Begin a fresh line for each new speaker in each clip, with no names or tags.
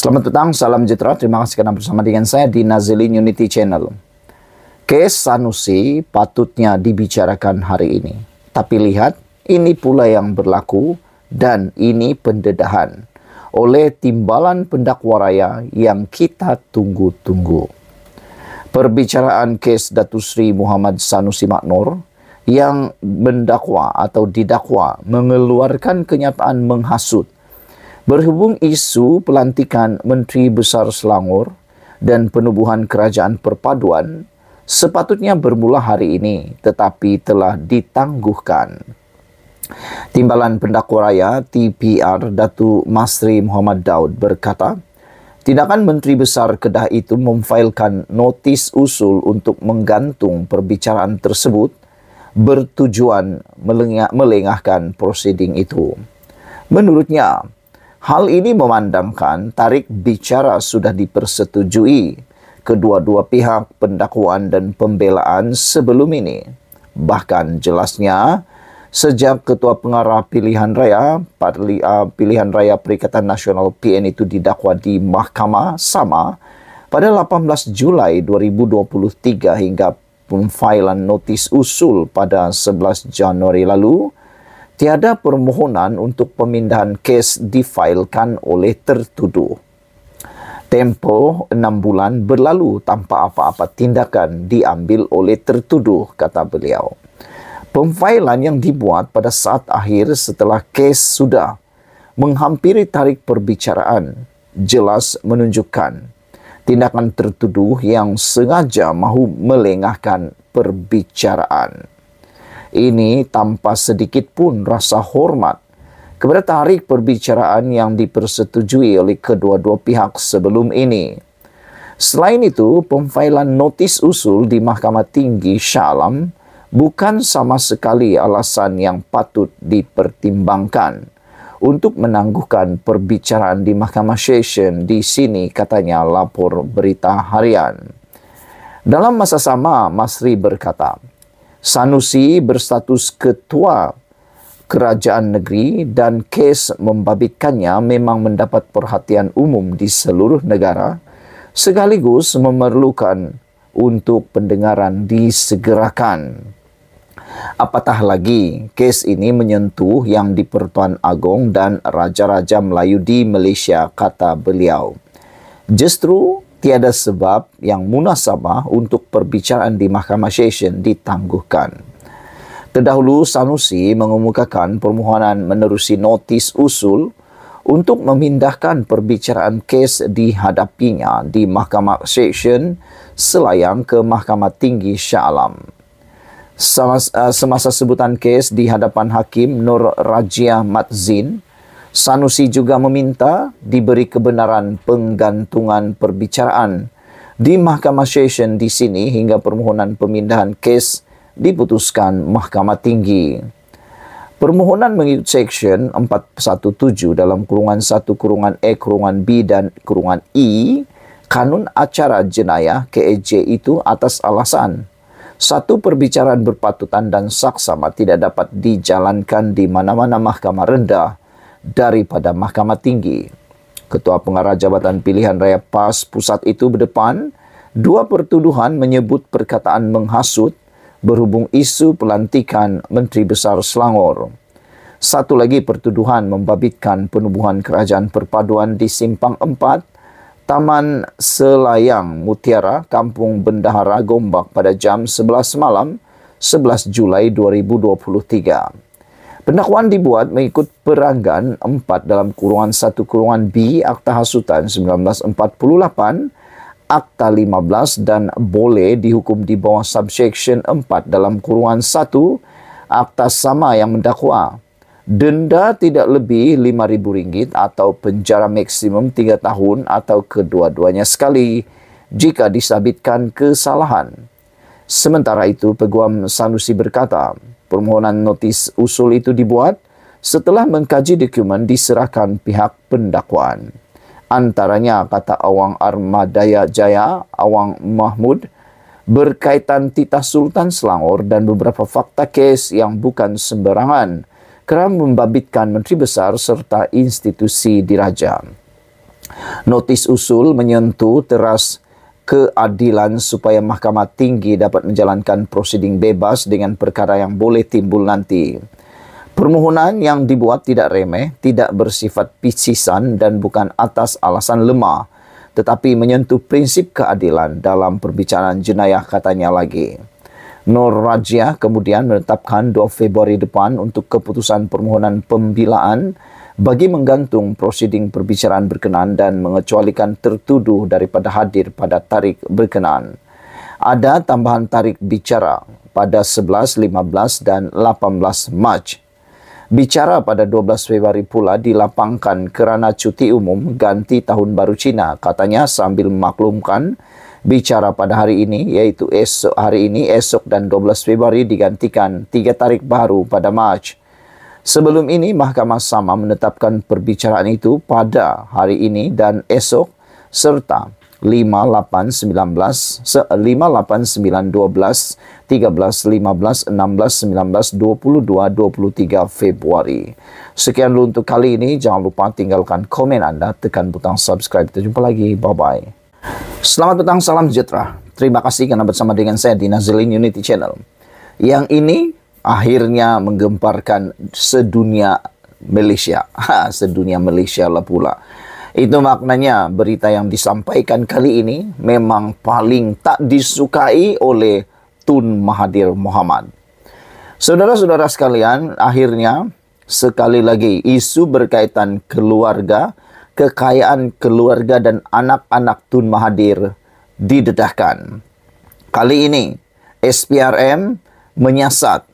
Selamat petang, salam sejahtera. Terima kasih kerana bersama dengan saya di Nazilin Unity Channel. Kes Sanusi patutnya dibicarakan hari ini. Tapi lihat, ini pula yang berlaku dan ini pendedahan oleh timbalan pendakwa raya yang kita tunggu-tunggu. Perbicaraan kes Datu Sri Muhammad Sanusi Maknur yang mendakwa atau didakwa mengeluarkan kenyataan menghasut Berhubung isu pelantikan Menteri Besar Selangor dan penubuhan Kerajaan Perpaduan sepatutnya bermula hari ini tetapi telah ditangguhkan. Timbalan Pendakwa Raya TPR Datu Masri Muhammad Daud berkata, Tindakan Menteri Besar Kedah itu memfailkan notis usul untuk menggantung perbicaraan tersebut bertujuan melengah melengahkan prosiding itu. Menurutnya, Hal ini memandangkan tarik bicara sudah dipersetujui kedua-dua pihak pendakwaan dan pembelaan sebelum ini. Bahkan jelasnya, sejak Ketua Pengarah Pilihan Raya, ah, Pilihan Raya Perikatan Nasional PN itu didakwa di Mahkamah Sama pada 18 Julai 2023 hingga pemfailan notis usul pada 11 Januari lalu, tiada permohonan untuk pemindahan kes difailkan oleh tertuduh. Tempo enam bulan berlalu tanpa apa-apa tindakan diambil oleh tertuduh, kata beliau. Pemfailan yang dibuat pada saat akhir setelah kes sudah menghampiri tarik perbicaraan jelas menunjukkan tindakan tertuduh yang sengaja mahu melengahkan perbicaraan. ini tanpa sedikit pun rasa hormat kepada tarik perbicaraan yang dipersetujui oleh kedua-dua pihak sebelum ini. Selain itu, pemfailan notis usul di Mahkamah Tinggi Shalom bukan sama sekali alasan yang patut dipertimbangkan untuk menangguhkan perbicaraan di Mahkamah Session di sini katanya lapor berita harian. Dalam masa sama, Masri berkata, Sanusi berstatus ketua kerajaan negeri dan kes membabitkannya memang mendapat perhatian umum di seluruh negara sekaligus memerlukan untuk pendengaran disegerakan. Apatah lagi, kes ini menyentuh yang di Pertuan Agong dan Raja-Raja Melayu di Malaysia, kata beliau. Justru tiada sebab yang munasabah untuk perbicaraan di Mahkamah Session ditangguhkan. Terdahulu, Sanusi mengemukakan permohonan menerusi notis usul untuk memindahkan perbicaraan kes dihadapinya di Mahkamah Session selayang ke Mahkamah Tinggi Shah Alam. Semasa, eh, semasa sebutan kes di hadapan Hakim Nur Rajia Matzin, Sanusi juga meminta diberi kebenaran penggantungan perbicaraan di Mahkamah Session di sini hingga permohonan pemindahan kes diputuskan Mahkamah Tinggi. Permohonan mengikut Section 417 dalam kurungan 1 kurungan E kurungan B dan kurungan I Kanun Acara Jenayah KEJ itu atas alasan satu perbicaraan berpatutan dan saksama tidak dapat dijalankan di mana-mana mahkamah rendah daripada Mahkamah Tinggi. Ketua Pengarah Jabatan Pilihan Raya PAS Pusat itu berdepan, dua pertuduhan menyebut perkataan menghasut berhubung isu pelantikan Menteri Besar Selangor. Satu lagi pertuduhan membabitkan penubuhan kerajaan perpaduan di Simpang 4, Taman Selayang Mutiara, Kampung Bendahara Gombak pada jam 11 malam 11 Julai 2023. Pendakwaan dibuat mengikut peragan 4 dalam kurungan 1 kurungan B Akta Hasutan 1948, Akta 15 dan boleh dihukum di bawah subsection 4 dalam kurungan 1 Akta sama yang mendakwa. Denda tidak lebih rp ringgit atau penjara maksimum 3 tahun atau kedua-duanya sekali jika disabitkan kesalahan. Sementara itu, Peguam Sanusi berkata, Permohonan notis usul itu dibuat setelah mengkaji dokumen diserahkan pihak pendakwaan. Antaranya kata Awang Armadaya Jaya, Awang Mahmud, berkaitan titah Sultan Selangor dan beberapa fakta kes yang bukan sembarangan kerana membabitkan menteri besar serta institusi diraja. Notis usul menyentuh teras keadilan supaya Mahkamah Tinggi dapat menjalankan prosiding bebas dengan perkara yang boleh timbul nanti. Permohonan yang dibuat tidak remeh, tidak bersifat picisan dan bukan atas alasan lemah, tetapi menyentuh prinsip keadilan dalam perbicaraan jenayah katanya lagi. Nur Raja kemudian menetapkan 2 Februari depan untuk keputusan permohonan pembilaan bagi menggantung prosiding perbicaraan berkenaan dan mengecualikan tertuduh daripada hadir pada tarik berkenaan. Ada tambahan tarik bicara pada 11, 15 dan 18 Mac. Bicara pada 12 Februari pula dilapangkan kerana cuti umum ganti tahun baru Cina, katanya sambil memaklumkan bicara pada hari ini yaitu esok hari ini esok dan 12 Februari digantikan tiga tarik baru pada Mac. Sebelum ini, Mahkamah Sama menetapkan perbicaraan itu pada hari ini dan esok serta 5819 58912 13 15 16 19 22 23 Februari. Sekian dulu untuk kali ini. Jangan lupa tinggalkan komen Anda, tekan butang subscribe. Kita jumpa lagi. Bye bye. Selamat petang, salam sejahtera. Terima kasih karena bersama dengan saya di Nazilin Unity Channel. Yang ini akhirnya menggemparkan sedunia Malaysia. Ha, sedunia Malaysia lah pula. Itu maknanya berita yang disampaikan kali ini memang paling tak disukai oleh Tun Mahathir Mohamad. Saudara-saudara sekalian, akhirnya sekali lagi isu berkaitan keluarga, kekayaan keluarga dan anak-anak Tun Mahathir didedahkan. Kali ini SPRM menyiasat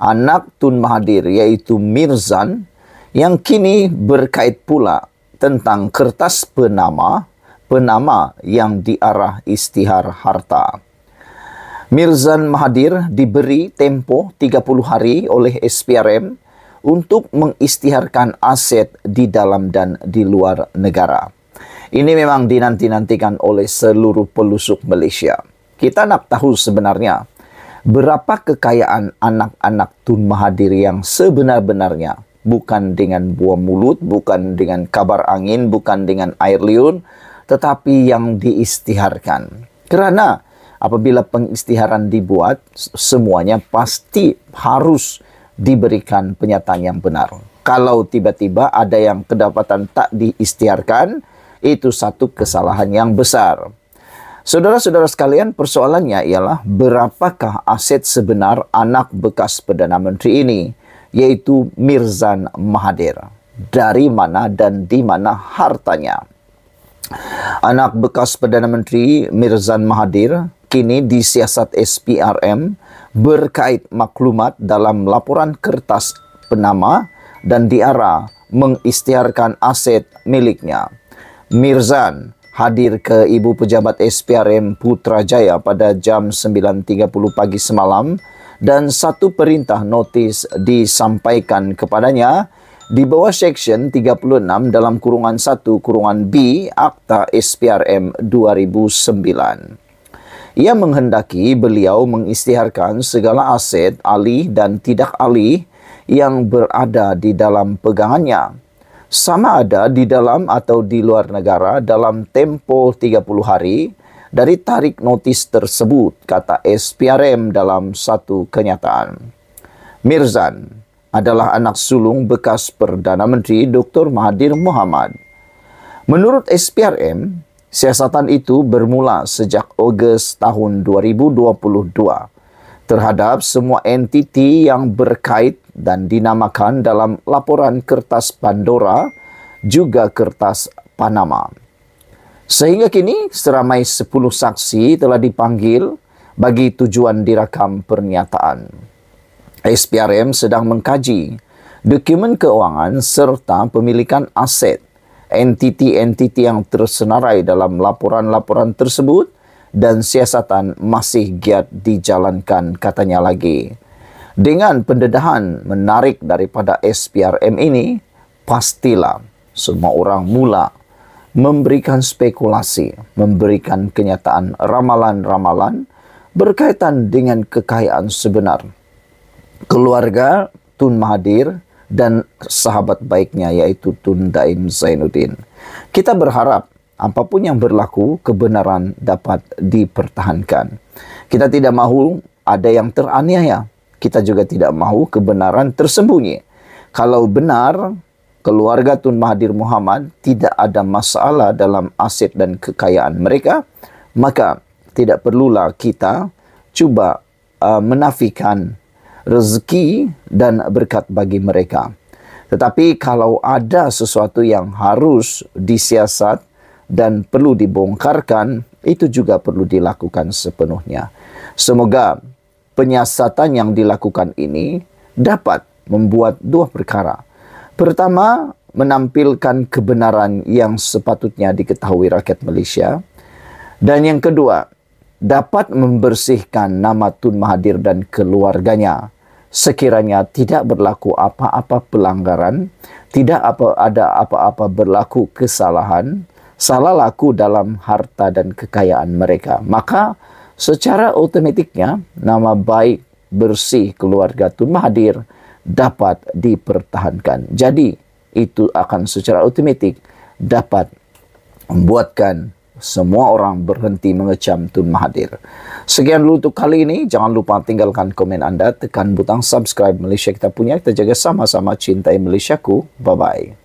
anak Tun Mahathir yaitu Mirzan yang kini berkait pula tentang kertas penama penama yang diarah istihar harta. Mirzan Mahathir diberi tempo 30 hari oleh SPRM untuk mengistiharkan aset di dalam dan di luar negara. Ini memang dinanti-nantikan oleh seluruh pelusuk Malaysia. Kita nak tahu sebenarnya berapa kekayaan anak-anak Tun Mahathir yang sebenar-benarnya. Bukan dengan buah mulut, bukan dengan kabar angin, bukan dengan air liun, tetapi yang diistiharkan. Karena apabila pengistiharan dibuat, semuanya pasti harus diberikan penyataan yang benar. Kalau tiba-tiba ada yang kedapatan tak diistiharkan, itu satu kesalahan yang besar. Saudara-saudara sekalian, persoalannya ialah berapakah aset sebenar anak bekas Perdana Menteri ini, yaitu Mirzan Mahathir. Dari mana dan di mana hartanya? Anak bekas Perdana Menteri Mirzan Mahathir kini disiasat SPRM berkait maklumat dalam laporan kertas penama dan diarah mengistiharkan aset miliknya. Mirzan hadir ke Ibu Pejabat SPRM Putrajaya pada jam 9.30 pagi semalam dan satu perintah notis disampaikan kepadanya di bawah Seksyen 36 dalam kurungan 1 kurungan B Akta SPRM 2009. Ia menghendaki beliau mengistiharkan segala aset alih dan tidak alih yang berada di dalam pegangannya. sama ada di dalam atau di luar negara dalam tempo 30 hari dari tarik notis tersebut, kata SPRM dalam satu kenyataan. Mirzan adalah anak sulung bekas Perdana Menteri Dr. Mahathir Mohamad. Menurut SPRM, siasatan itu bermula sejak Ogos tahun 2022 terhadap semua entiti yang berkait dan dinamakan dalam laporan kertas Pandora juga kertas Panama. Sehingga kini seramai 10 saksi telah dipanggil bagi tujuan dirakam pernyataan. SPRM sedang mengkaji dokumen keuangan serta pemilikan aset entiti-entiti yang tersenarai dalam laporan-laporan tersebut – dan siasatan masih giat dijalankan katanya lagi. Dengan pendedahan menarik daripada SPRM ini, pastilah semua orang mula memberikan spekulasi, memberikan kenyataan ramalan-ramalan berkaitan dengan kekayaan sebenar. Keluarga Tun Mahathir dan sahabat baiknya yaitu Tun Daim Zainuddin. Kita berharap apapun yang berlaku, kebenaran dapat dipertahankan. Kita tidak mahu ada yang teraniaya. Kita juga tidak mahu kebenaran tersembunyi. Kalau benar, keluarga Tun Mahathir Muhammad tidak ada masalah dalam aset dan kekayaan mereka, maka tidak perlulah kita cuba uh, menafikan rezeki dan berkat bagi mereka. Tetapi kalau ada sesuatu yang harus disiasat dan perlu dibongkarkan, itu juga perlu dilakukan sepenuhnya. Semoga penyiasatan yang dilakukan ini dapat membuat dua perkara. Pertama, menampilkan kebenaran yang sepatutnya diketahui rakyat Malaysia. Dan yang kedua, dapat membersihkan nama Tun Mahathir dan keluarganya sekiranya tidak berlaku apa-apa pelanggaran, tidak apa, ada apa-apa berlaku kesalahan, salah laku dalam harta dan kekayaan mereka. Maka secara otomatiknya nama baik, bersih keluarga Tun Mahathir dapat dipertahankan. Jadi itu akan secara otomatik dapat membuatkan semua orang berhenti mengecam Tun Mahathir. Sekian dulu untuk kali ini. Jangan lupa tinggalkan komen Anda, tekan butang subscribe Malaysia kita punya. Kita jaga sama-sama cintai ku Bye-bye.